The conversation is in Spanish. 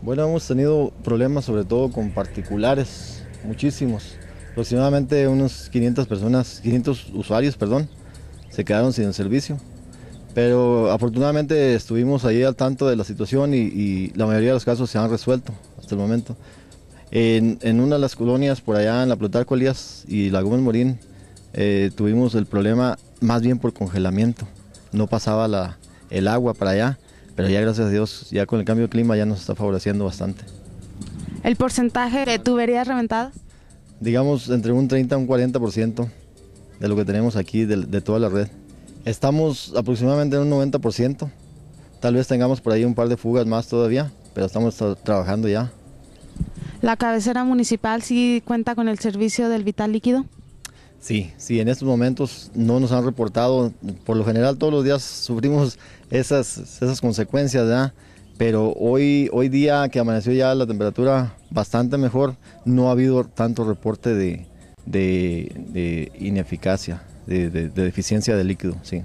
Bueno, hemos tenido problemas sobre todo con particulares, muchísimos. Aproximadamente unos 500 personas, 500 usuarios, perdón, se quedaron sin servicio. Pero afortunadamente estuvimos ahí al tanto de la situación y, la mayoría de los casos se han resuelto hasta el momento. En, una de las colonias por allá en la Plutarco Elías y la Morín eh, tuvimos el problema más bien por congelamiento. No pasaba el agua para allá pero ya gracias a Dios, ya con el cambio de clima ya nos está favoreciendo bastante. ¿El porcentaje de tuberías reventadas? Digamos entre un 30 y un 40% de lo que tenemos aquí de, toda la red. Estamos aproximadamente en un 90%, tal vez tengamos por ahí un par de fugas más todavía, pero estamos trabajando ya. ¿La cabecera municipal sí cuenta con el servicio del vital líquido? Sí, sí, en estos momentos no nos han reportado, por lo general todos los días sufrimos esas, esas consecuencias, Pero hoy, hoy día que amaneció ya la temperatura bastante mejor, no ha habido tanto reporte de, de, ineficacia, de, de deficiencia de líquido, sí.